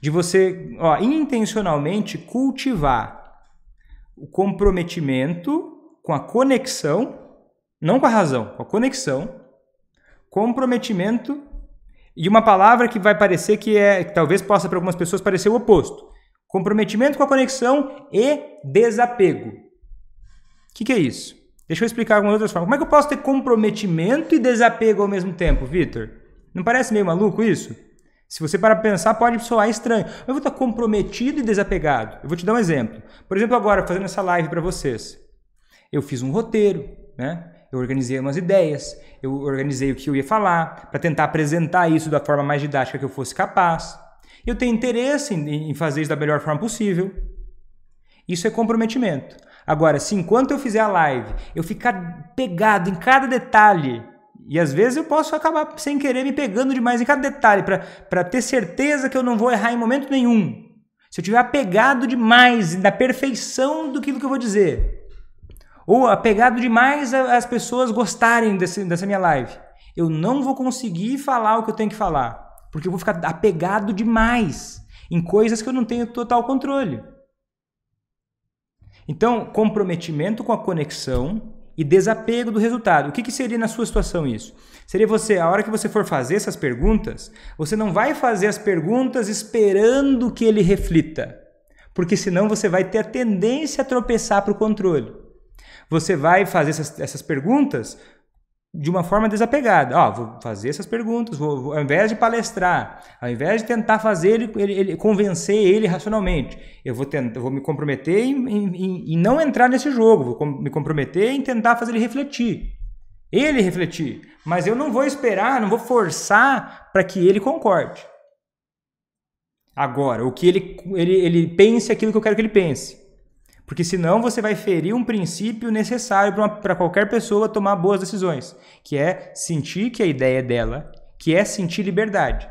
de você ó, intencionalmente cultivar o comprometimento com a conexão, não com a razão, com a conexão, comprometimento e uma palavra que vai parecer que é, que talvez possa para algumas pessoas parecer o oposto. Comprometimento com a conexão e desapego. O que, que é isso? Deixa eu explicar algumas outras formas. Como é que eu posso ter comprometimento e desapego ao mesmo tempo, Vitor? Não parece meio maluco isso? Se você para pensar, pode soar estranho. Mas eu vou estar comprometido e desapegado. Eu vou te dar um exemplo. Por exemplo, agora, fazendo essa live para vocês. Eu fiz um roteiro, né? Eu organizei umas ideias, eu organizei o que eu ia falar, para tentar apresentar isso da forma mais didática que eu fosse capaz. Eu tenho interesse em, em fazer isso da melhor forma possível. Isso é comprometimento. Agora, se enquanto eu fizer a live, eu ficar pegado em cada detalhe e às vezes eu posso acabar sem querer me pegando demais em cada detalhe para ter certeza que eu não vou errar em momento nenhum. Se eu tiver apegado demais da perfeição do que eu vou dizer, ou apegado demais às pessoas gostarem desse, dessa minha live, eu não vou conseguir falar o que eu tenho que falar, porque eu vou ficar apegado demais em coisas que eu não tenho total controle. Então, comprometimento com a conexão e desapego do resultado. O que, que seria na sua situação isso? Seria você, a hora que você for fazer essas perguntas, você não vai fazer as perguntas esperando que ele reflita, porque senão você vai ter a tendência a tropeçar para o controle. Você vai fazer essas, essas perguntas de uma forma desapegada. Ó, vou fazer essas perguntas, vou, vou, ao invés de palestrar, ao invés de tentar fazer ele, ele, ele convencer ele racionalmente, eu vou, tentar, vou me comprometer em, em, em não entrar nesse jogo, vou com, me comprometer em tentar fazer ele refletir. Ele refletir, mas eu não vou esperar, não vou forçar para que ele concorde. Agora, o que ele, ele, ele pense é aquilo que eu quero que ele pense. Porque senão você vai ferir um princípio necessário para qualquer pessoa tomar boas decisões, que é sentir que a ideia é dela, que é sentir liberdade.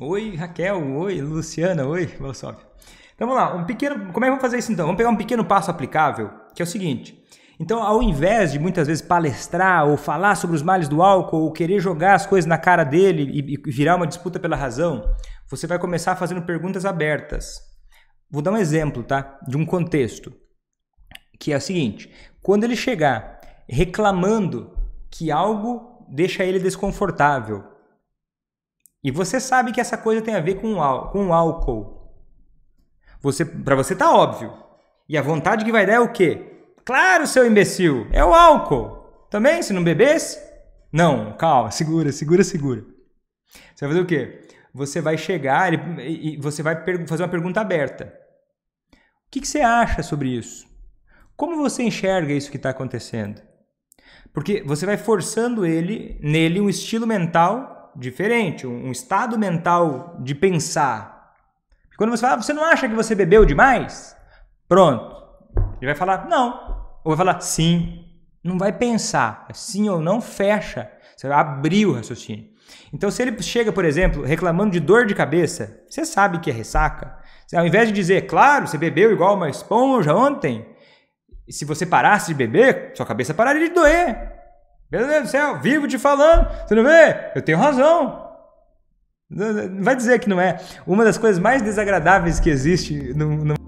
Oi, Raquel. Oi, Luciana. Oi, Bolsonaro. Então vamos lá, um pequeno. Como é que vamos fazer isso então? Vamos pegar um pequeno passo aplicável, que é o seguinte. Então, ao invés de muitas vezes palestrar ou falar sobre os males do álcool ou querer jogar as coisas na cara dele e virar uma disputa pela razão, você vai começar fazendo perguntas abertas. Vou dar um exemplo, tá? De um contexto. Que é o seguinte: quando ele chegar reclamando que algo deixa ele desconfortável, e você sabe que essa coisa tem a ver com, com álcool. Você, para você tá óbvio. E a vontade que vai dar é o quê? Claro, seu imbecil, é o álcool. Também, se não bebesse? Não, calma, segura, segura, segura. Você vai fazer o quê? você vai chegar e, e você vai fazer uma pergunta aberta. O que, que você acha sobre isso? Como você enxerga isso que está acontecendo? Porque você vai forçando ele, nele um estilo mental diferente, um, um estado mental de pensar. Quando você fala, ah, você não acha que você bebeu demais? Pronto. Ele vai falar, não. Ou vai falar, sim. Não vai pensar. É sim ou não, fecha. Você abriu o raciocínio. Então, se ele chega, por exemplo, reclamando de dor de cabeça, você sabe que é ressaca. Ao invés de dizer, claro, você bebeu igual uma esponja ontem, se você parasse de beber, sua cabeça pararia de doer. Meu Deus do céu, vivo te falando, você não vê? Eu tenho razão. Vai dizer que não é. Uma das coisas mais desagradáveis que existe no, no...